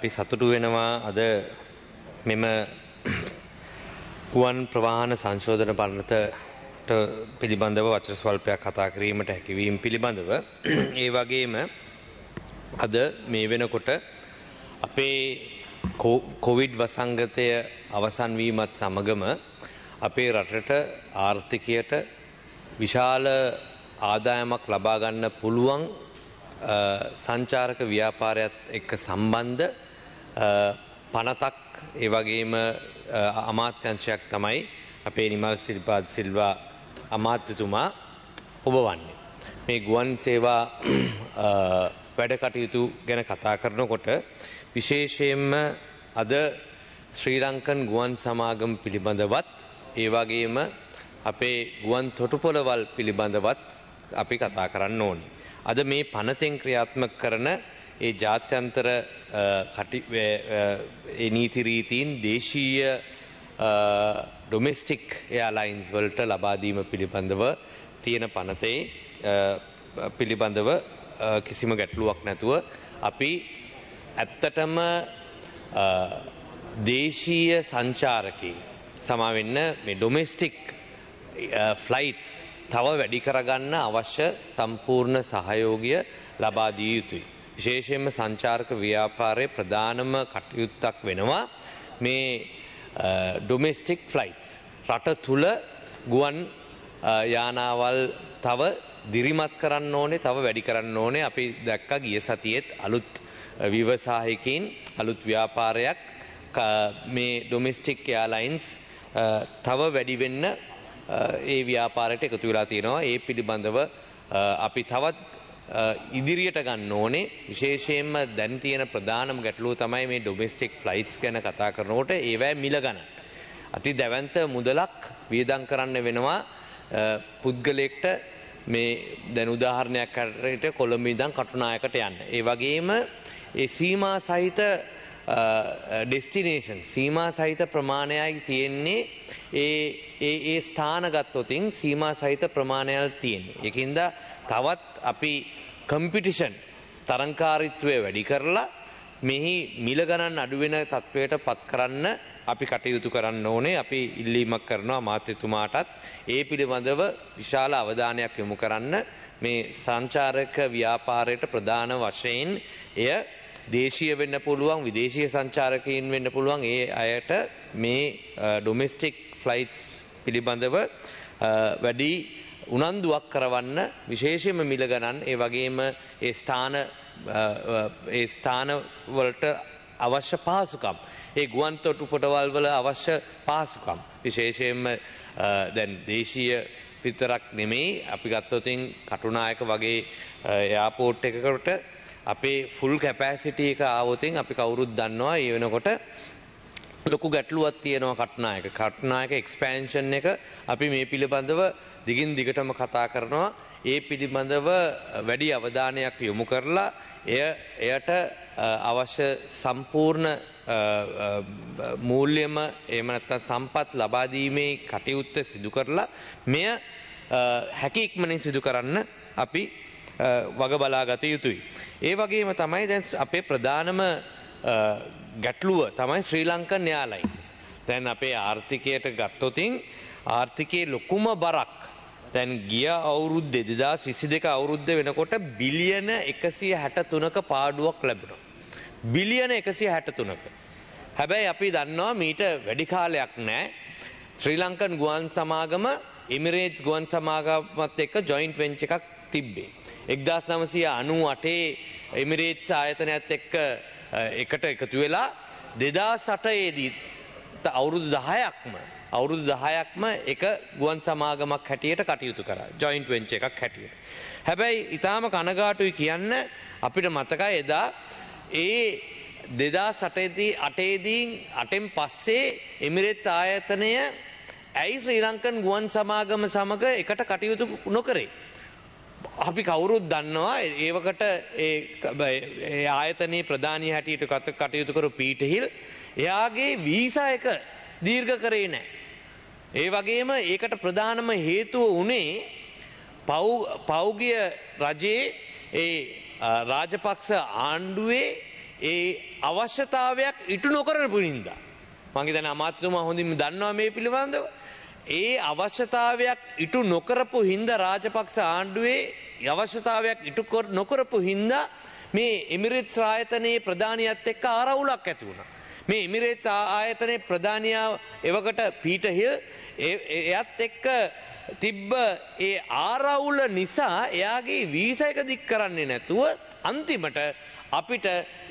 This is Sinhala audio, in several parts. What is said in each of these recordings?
අපි සතුටු වෙනවා අද මෙම ගුවන් ප්‍රවාහන සංශෝධන පනතට පිළිබඳව වචන ස්වල්පයක් කතා කිරීමට හැකිවීම පිළිබඳව ඒ වගේම අද මේ වෙනකොට අපේ කොවිඩ් වසංගතය අවසන් වීමත් සමගම අපේ රටට ආර්ථිකයට විශාල ආදායමක් ලබා ගන්න පුළුවන් සංචාරක ව්‍යාපාරයත් එක්ක සම්බන්ධ පනතක් ඒවගේම අමාත්‍යංශයක් තමයි අපේ නිමල් සිරිපාද සිල්වා අමාත්‍යතුමා ඔබවන්නේ. මේ ගුවන් සේවා වැඩ කටයුතු ගැන කතා කරනකොට විශේෂයෙන්ම අද ශ්‍රී ලංකන් ගුවන් සමාගම් පිළිබඳවත් ඒවාගේම අපේ ගුවන් තොටුපොළවල් පිළිබඳවත් අපි කතා කරන්න ඕනි. අද මේ පනතෙන් ක්‍රියාත්මක කරන ඒ ජාත්‍යන්තර ඒ නීතිරීතීන් දේශීය ඩොමෙස්ටික් එයාලයින්ස් වලට ලබාදීම පිළිබඳව තියෙන පනතේ පිළිබඳව කිසිම ගැටලුවක් නැතුව අපි ඇත්තටම දේශීය සංචාරකින් සමාවෙන්න මේ ඩොමෙස්ටික් ෆ්ලයිට්ස් තව වැඩි කරගන්න අවශ්‍ය සම්පූර්ණ සහයෝගය ලබා දිය යුතුයි. විශේෂයෙන්ම සංචාරක ව්‍යාපාරයේ ප්‍රධානම කටයුත්තක් වෙනවා මේ ඩොමෙස්ටික් ෆ්ලයිට්ස් රට තුල ගුවන් යානාවල් තව දිරිමත් කරන්න ඕනේ තව වැඩි කරන්න ඕනේ අපි දැක්ක ගිය සතියෙත් අලුත් විවසායකින් අලුත් ව්‍යාපාරයක් මේ ඩොමෙස්ටික් එයාලයින්ස් තව වැඩි වෙන්න ඒ ව්‍යාපාරයට එකතු වෙලා තියෙනවා ඒ පිළිබඳව අපි තවත් ඉදිරියට ගන්න ඕනේ විශේෂයෙන්ම දැන් තියෙන ප්‍රධානම ගැටලුව තමයි මේ ඩොමෙස්ටික් ෆ්ලයිට්ස් ගැන කතා කරනකොට ඒවැ මිල ගණන්. අති දැවන්ත මුදලක් වියදම් කරන්න වෙනවා පුද්ගලෙක්ට මේ දැන් උදාහරණයක් කරට කොළඹ ඉඳන් කටුනායකට යන්න. ඒ වගේම ඒ සීමා සහිත ඩෙස්ටිනේෂන් සීමා සහිත ප්‍රමාණයයි තියෙන්නේ ඒ ඒ ඒ ස්ථාන ගත්තොතින් සීමා සහිත ප්‍රමාණයල් තියෙන. එකින්ද තවත් අපි කම්පිටිෂන් තරංකාරිත්වය වැඩි කරලා මෙහි මිල ගණන් අඩුවෙන තත්ත්වයට පත් කරන්න අපි කටයුතු කරන්න ඕනේ අපි ඉල්ලීමක් කරනවා මාත්‍යතුමාටත් ඒ පිළිබඳව විශාල අවධානයක් යොමු කරන්න මේ සංචාරක ව්‍යාපාරයට ප්‍රධාන වශයෙන් එය දේශීය වෙන්න පුළුවන් විදේශීය සංචාරකයන් වෙන්න පුළුවන් ඒ අයට මේ ඩොමෙස්ටික් ෆ්ලයිට්ස් පිළිබඳව වැඩි උනන්දුවක් කරවන්න විශේෂයෙන්ම මිල ගණන් ඒ වගේම ඒ ස්ථාන ඒ ස්ථානවලට අවශ්‍ය පහසුකම් ඒ ගුවන්තොට උපටවල් වල අවශ්‍ය පහසුකම් විශේෂයෙන්ම දැන් දේශීය විතරක් නෙමෙයි අපි ගත්තොතින් කටුනායක වගේ එයාපෝට් එකකට අපේ ෆුල් කැපෑසිටි එක ආවොතින් අපි කවුරුත් දන්නවා ඒ වෙනකොට ලොකු ගැටලුවක් තියෙනවා කට්නායක කට්නායක එක්ස්පෑන්ෂන් එක අපි මේ පිළිබඳව දිගින් දිගටම කතා කරනවා ඒ පිළිබඳව වැඩි අවධානයක් යොමු කරලා එය එයට අවශ්‍ය සම්පූර්ණ මූල්‍යම එහෙම නැත්නම් සම්පත් ලබා දීමේ කටයුත්ත සිදු කරලා මෙය හැකි ඉක්මනින් සිදු කරන්න අපි වග බලා ගත යුතුයි. ඒ වගේම තමයි දැන් අපේ ප්‍රධානම ගැටලුව තමයි ශ්‍රී ලංකන් න්‍යාලයි. දැන් අපේ ආර්ථිකයට ගත්තොතින් ආර්ථිකයේ ලොකුම බරක් තැන් ගිය අවුරුද් දෙදස් විසි දෙක අවුරුද්ධ වෙනකොට බිලියන එකසිය හැටතුනක පාඩුවක් ලැබෙන. බිලියන එකසිය හැටතුනක. හැබැයි අපි දන්නවා මීට වැඩිකාලයක් නෑ ශ්‍රී ලංකන් ගුවන් සමාගම එමිරේජ් ගුවන් සමාගමත් එක්ක ජොයින්ට් වෙන්ච එකක් තිබ්බේ. එක්දස් නමසය අනු අටේ එමිරේජ් ආයතනයක්ත් එක්ක එකට එකතු වෙලා දෙදා සටයේදී අවුරුදු දහයක්ම අවුරුදු දහයක්ම එක ගුවන් සමාගමක් හැටියට කටයුතු කරා ජොයින්ට් වෙන්ච එකක් හැටියට. හැබැයි ඉතාම කනගාටුයි කියන්න අපිට මතකයි එදා ඒ දෙදා සටේදී අටේදී අටෙන් පස්සේ එමිරෙත් ආයතනය ඇයි ශ්‍රී ලංකන් ගුවන් සමාගම සමඟ එකට කටයුතු නොකරේ. අපි කවුරුත් දන්නවා ඒවකට ඒ ආයතනයේ ප්‍රධානී හැටියට කත කටයුතුකරු පීටහිල් එයාගේ වීසා එක දීර්ඝ කරේ නෑ. ඒ වගේම ඒකට ප්‍රධානම හේතුව වනේ පෞගිය රජයේ ඒ රාජපක්ෂ ආණ්ඩුවේ ඒ අවශ්‍යතාවයක් ඉටු නොකරන පුනින්ද. මගේ දැන අමාත්‍යතුමා හොඳින් දන්නවා මේ පිළිබඳව. ඒ අවශ්‍යතාවයක් ඉටු නොකරපු හින්ද රාජපක්ෂ ආණ්ඩුවේ අවශ්‍යතාවයක් ඉටු නොකරපු හින්දා මේ එමිරිත් ආයතනයේ ප්‍රධානියත් එක්ක ආරවුලක් ඇති වුණා. මේ එමිරේට්ස් ආයතනයේ ප්‍රධානියා එවකට පීටර් හිල් එයත් එක්ක තිබ්බ ඒ ආරවුල නිසා එයාගේ වීසා එක දික් කරන්නේ නැතුව අන්තිමට අපිට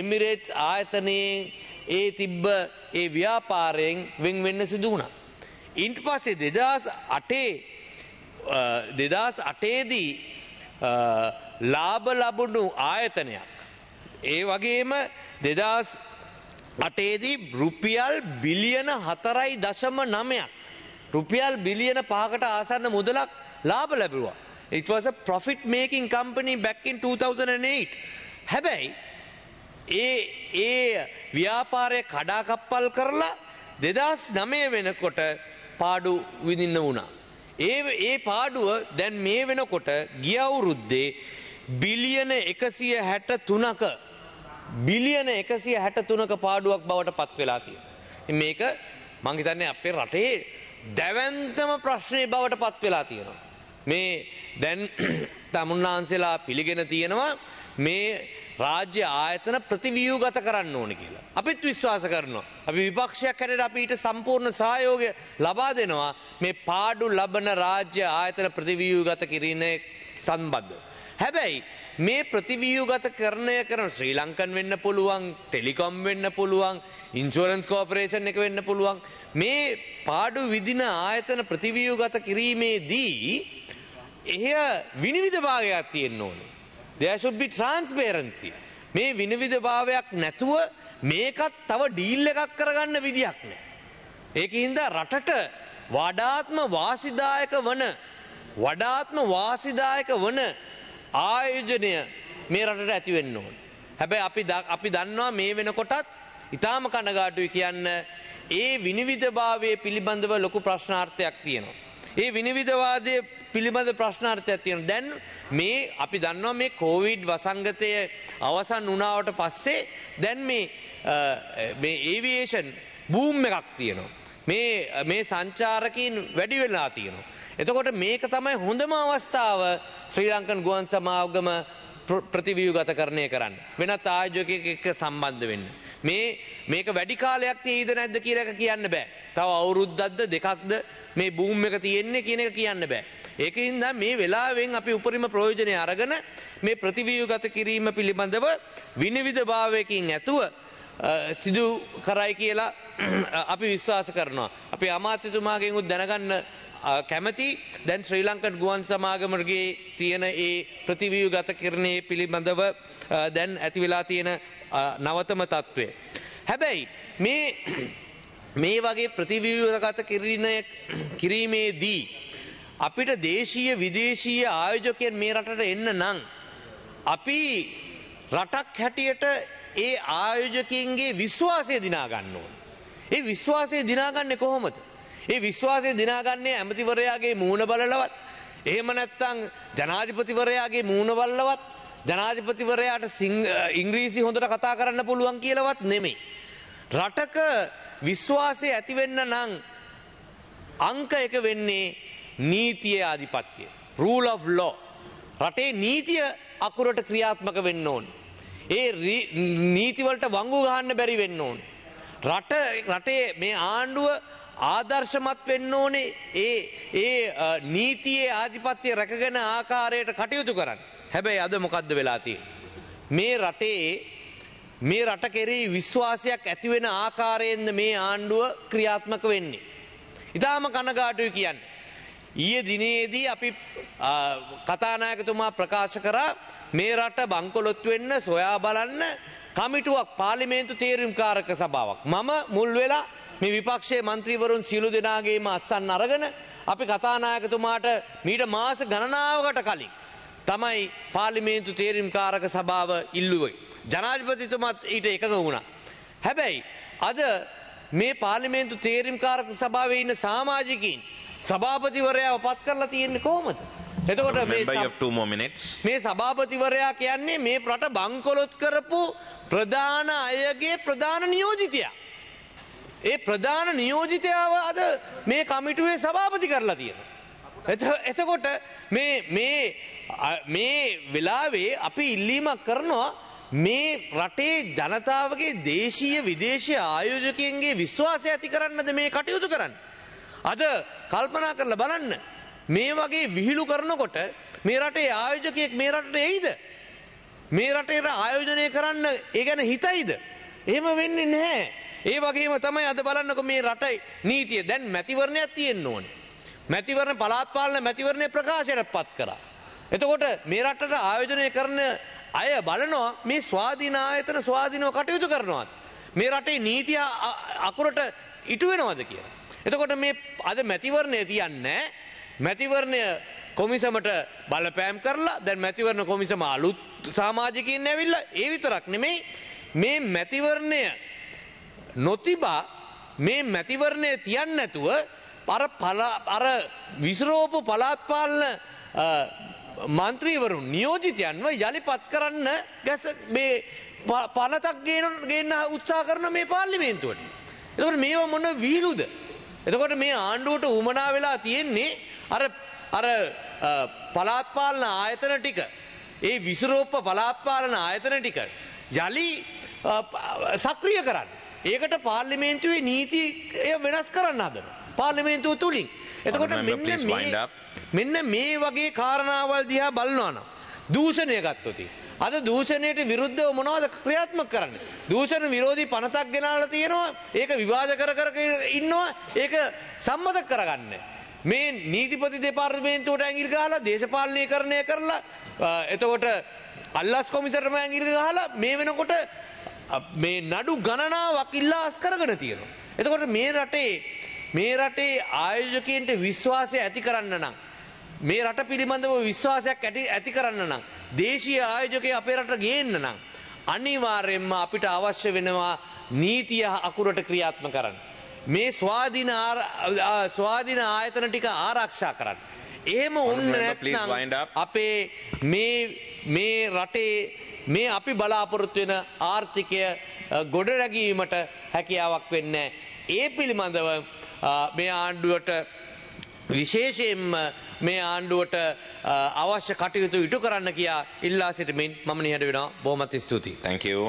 එමිරේට්ස් ආයතනයේ ඒ තිබ්බ ඒ ව්‍යාපාරයෙන් වෙන් වෙන්න සිදු වුණා. ඊට පස්සේ 2008 දෙදස් අටේදී ලාභ ලබුණු ආයතනයක්. ඒ වගේම දෙදස් අටේදී රුපියල් බිලියන හතරයි දශම නමයක්. රුපියල් බිලියන පහකට ආසන්න මුදලක් ලාභ ලැබුවා. It was a profit making company back in 2008. හැබැයි ඒ ඒ ව්‍යාපාරය කඩාකප්පල් කරලා දෙදස් නමය වෙනකොට පාඩු විඳින්න වුණා. ඒ ඒ පාඩුව දැන් මේ වෙනකොට ගිය අවුරුද්දේ බිලියන 163ක බිලියන 163ක පාඩුවක් බවට පත් වෙලා තියෙනවා. ඉතින් මේක මම හිතන්නේ අපේ රටේ දැවැන්තම ප්‍රශ්නේ බවට පත් වෙලා තියෙනවා. මේ දැන් තමුන්නාන්සලා පිළිගෙන තියෙනවා මේ රාජ්‍ය ආයතන ප්‍රතිවියූගත කරන්න ඕන කියලා. අපිත් විශ්වාස කරනවා. අපි විපක්ෂයක් හැටියට අපිට සම්පූර්ණ සහයෝගය ලබා දෙනවා මේ පාඩු ලබන රාජ්‍ය ආයතන ප්‍රතිවියූගත කිරීමේ සම්බන්ධ. හැබැයි මේ ප්‍රතිවියූගත කරණය කරන ශ්‍රී ලංකන් වෙන්න පුළුවන් ටෙලිකොම් වෙන්න පුළුවන් ඉන්චුරන්ස් කෝපරේෂන් එක වෙන්න පුළුවන් මේ පාඩු විදින ආයතන ප්‍රතිවියූගත කිරීමේදී එහය විනිවිධ භාගයක් තියෙන්න ඕනේ. දෙයශුද්බි ට්‍රන්ස්පේරන්සි. මේ විනිවිධ භාවයක් නැතුව මේකත් තව ඩීල් එකක් කරගන්න විදියක් නෑ. ඒක හින්දා රටට වඩාත්ම වාසිදායක වන වඩාත්ම වාසිදායක වන ආයෝජනය මේ රටට ඇතිවෙන්න ඕන. හැබැයි අපි අපි දන්නවා මේ වෙනකොටත් ඉතාම කණගාටුයි කියන්න ඒ විනිවිධභාවය පිළිබඳව ලොකු ප්‍රශ්නාර්ථයක් තියෙනවා. ඒ විනිවිධවාදය පිළිබඳ ප්‍රශ්නාර්ථයක් තියෙන. දැන් මේ අපි දන්නවා මේ කෝවිඩ් වසංගතය අවසන් වුණාවට පස්සේ දැන් මේ මේ ඒවියේෂන් බූම් එකක් තියෙනවා. මේ මේ සංචාරකින් වැඩි වෙලා තියෙනවා. එතකොට මේක තමයි හොඳම අවස්ථාව ශ්‍රී ලංකන් ගුවන් සමාගම ප්‍රතිවියගත කරණය කරන්න. වෙනත් ආයෝජකයක එක්ක සම්බන්ධ වෙන්න. මේ මේක වැඩි කාලයක් තියේද නැද්ද කියලා එක කියන්න බෑ. තව අවුරුද්දක්ද දෙකක්ද මේ බූම් එක තියෙන්නේ කියන එක කියන්න බෑ. ඒකින්ද මේ වෙලාවෙන් අපි උපරිම ප්‍රයෝජනය අරගෙන මේ ප්‍රතිවියුගත කිරීම පිළිබඳව විනිවිධභාවයකින් ඇතුව සිදු කරයි කියලා අපි විශ්වාස කරනවා. අපි අමාත්‍යතුමාගෙන් උත් දැනගන්න කැමති දැන් ශ්‍රී ලංකන් ගුවන් සමාගමගේ තියෙන ඒ ප්‍රතිවියුගත කිරණය පිළිබඳව දැන් ඇතිවෙලා තියෙන නවතම තත්ත්වය. හැබැයි මේ මේ වගේ ප්‍රතිවියගත කිරීමේදී අපිට දේශීය විදේශීය ආයෝජකයන් මේ රටට එන්න නම් අපි රටක් හැටියට ඒ ආයෝජකයන්ගේ විශ්වාසය දිනා ගන්න ඕන. ඒ විශ්වාසය දිනාගන්නේ කොහොමද? ඒ විශ්වාසය දිනාගන්නේ ඇමතිවරයාගේ මූණ බලලවත් එහෙම නැත්නම් ජනාධිපතිවරයාගේ මූණ බලලවත් ජනාධිපතිවරයාට ඉංග්‍රීසි හොඳට කතා කරන්න පුළුවන් කියලාවත් නෙමෙයි. රටක විශ්වාසය ඇතිවෙන්න නම් අංක එක වෙන්නේ නීතියේ ආධිපත්‍යය. Rule of law. රටේ නීතිය අකුරට ක්‍රියාත්මක වෙන්න ඕන. ඒ නීතිවලට වංගු ගහන්න බැරි වෙන්න ඕන. රට රටේ මේ ආණ්ඩුව ආදර්ශමත් වෙන්න ඕනේ ඒ ඒ නීතියේ ආධිපත්‍ය රැකගෙන ආකාරයට කටයුතු කරන්න. හැබැයි අද මොකද්ද වෙලා මේ රටේ මේ රට කෙරෙහි විශ්වාසයක් ඇති වෙන ආකාරයෙන්ද මේ ආණ්ඩුව ක්‍රියාත්මක වෙන්නේ. ඉතාලම කනගාටුයි කියන්නේ. ඊය දිනයේදී අපි කතානායකතුමා ප්‍රකාශ කරා මේ රට බංකොලොත් වෙන්න සොයා බලන්න කමිටුවක් පාලිමේන්තු තේරුම්කාරක සභාවක්. මම මුල් වෙලා මේ විපක්ෂයේ මන්ත්‍රීවරුන් සියලු දෙනාගේම අත්සන් අරගෙන අපි කතානායකතුමාට මීට මාස ගණනාවකට කලින් තමයි පාලිමේන්තු තේරුම්කාරක සභාව ඉල්ලුවේ. ජනාධිපතිතුමත් ඊට එකඟ වුණා. හැබැයි අද මේ පාලිමේන්තු තේරුම්කාරක සභාවේ ඉන්න සමාජිකයින් සභාපතිවරයා පත් කරලා තියෙන්නේ කොහොමද? එතකොට මේ මේ සභාපතිවරයා කියන්නේ මේ රට බංකොලොත් කරපු ප්‍රධාන අයගේ ප්‍රධාන නියෝජිතයා. ඒ ප්‍රධාන නියෝජිතයාව අද මේ කමිටුවේ සභාපති කරලා තියෙනවා. එතකොට මේ මේ මේ වෙලාවේ අපි ඉල්ලීමක් කරනවා මේ රටේ ජනතාවගේ දේශීය විදේශීය ආයෝජකයන්ගේ විශ්වාසය ඇති කරන්නද මේ කටයුතු කරන්නේ? අද කල්පනා කරලා බලන්න මේ වගේ විහිළු කරනකොට මේ රටේ ආයෝජකයෙක් මේ රටට එයිද? මේ රටේට ආයෝජනය කරන්න ඒ ගැන හිතයිද? එහෙම වෙන්නේ නැහැ. ඒ වගේම තමයි අද බලන්නකො මේ රටේ නීතිය දැන් මැතිවරණයක් තියෙන්න ඕනේ. මැතිවරණ පළාත් පාලන මැතිවරණය ප්‍රකාශයටපත් කරා. එතකොට මේ රටට ආයෝජනය කරන අය බලනවා මේ ස්වාධීන ආයතන ස්වාධීනව කටයුතු කරනවත්. මේ රටේ නීතිය අකුරට ඉටු වෙනවද කියලා. එතකොට මේ අද මැතිවරණය තියන්නේ මැතිවරණය කොමිසමට බලපෑම් කරලා දැන් මැතිවරණ කොමිසම අලුත් සමාජිකින් ඇවිල්ලා ඒ විතරක් නෙමෙයි මේ මැතිවරණය නොතිබා මේ මැතිවරණය තියන්න නැතුව අර අර විසරෝපු පලාත්පාලන මන්ත්‍රීවරුන් නියෝජිතයන්ව යළිපත් කරන්න ගැස මේ පනතක් ගේන ගන්න උත්සා කරන මේ පාර්ලිමේන්තුවට. එතකට මේවා මොන වීලුද එතකොට මේ ආණ්ඩුවට උමනා වෙලා තියෙන්නේ අර අර පලාත්පාලන ආයතන ටික ඒ විසිරෝප්ප පලාත්පාලන ආයතන ටික යලි සක්‍රිය කරන්න. ඒකට පාර්ලිමේන්තුවේ නීතිය වෙනස් කරන්න හදන. පාර්ලිමේන්තුව තුලින්. එතකොට මෙන්න මෙන්න මේ වගේ කාරණාවල් දිහා බලනවා නම් දූෂණය ගත්තොතින් අද දූෂණයට විරුද්ධව මොනවද ක්‍රියාත්මක කරන්නේ? දූෂණ විරෝධී පනතක් ගෙනාලා තියෙනවා. ඒක විවාද කර කර ඉන්නවා. ඒක සම්මත කරගන්නේ. මේ නීතිපති දෙපාර්තමේන්තුවට ඇඟිලි ගහලා දේශපාලනීකරණය කරලා එතකොට අල්ලස් කොමිසරම ඇඟිලි ගහලා මේ වෙනකොට මේ නඩු ගණනාවක් ඉල්ලාස් කරගෙන තියෙනවා. එතකොට මේ රටේ මේ රටේ ආයෝජකයන්ට විශ්වාසය ඇති කරන්න නම් මේ රට පිළිබඳව විශ්වාසයක් ඇති කරන්න නම් දේශීය ආයෝජකය අපේ රට ගේන්න නම් අනිවාර්යෙන්ම අපිට අවශ්‍ය වෙනවා නීතිය අකුරට ක්‍රියාත්ම කරන්න. මේ ස්වාධීන ස්වාධීන ආයතන ටික ආරක්ෂා කරන්න. එහෙම උන්න නැත්නම් අපේ මේ මේ රටේ මේ අපි බලාපොරොත්තු වෙන ආර්ථිකය ගොඩ රැගීමට හැකියාවක් වෙන්නේ. ඒ පිළිබඳව මේ ආණ්ඩුවට විශේෂයෙන්ම මේ ආණ්ඩුවට අවශ්‍ය කටයුතු ඉටු කරන්න කියා ඉල්ලා සිටමින් මම නිහඬ වෙනවා. බොහොමත් ස්තුතියි. Thank you.